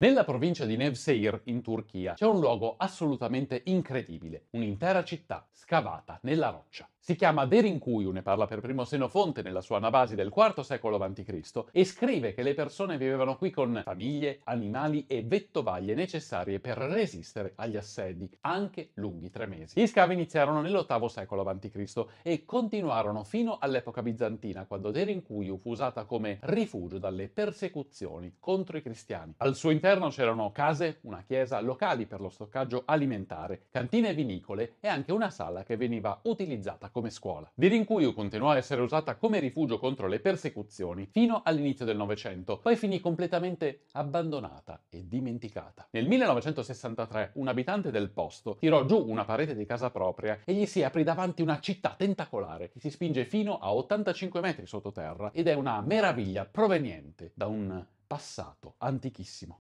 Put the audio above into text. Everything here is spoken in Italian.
Nella provincia di Nevseir, in Turchia, c'è un luogo assolutamente incredibile, un'intera città scavata nella roccia. Si chiama De ne parla per primo Senofonte nella sua Anabasi del IV secolo a.C. e scrive che le persone vivevano qui con famiglie, animali e vettovaglie necessarie per resistere agli assedi, anche lunghi tre mesi. Gli scavi iniziarono nell'VIII secolo a.C. e continuarono fino all'epoca bizantina, quando De fu usata come rifugio dalle persecuzioni contro i cristiani. Al suo interno c'erano case, una chiesa, locali per lo stoccaggio alimentare, cantine vinicole e anche una sala che veniva utilizzata usata come scuola. Di rincuoio continuò a essere usata come rifugio contro le persecuzioni fino all'inizio del Novecento, poi finì completamente abbandonata e dimenticata. Nel 1963 un abitante del posto tirò giù una parete di casa propria e gli si aprì davanti una città tentacolare che si spinge fino a 85 metri sottoterra ed è una meraviglia proveniente da un passato antichissimo.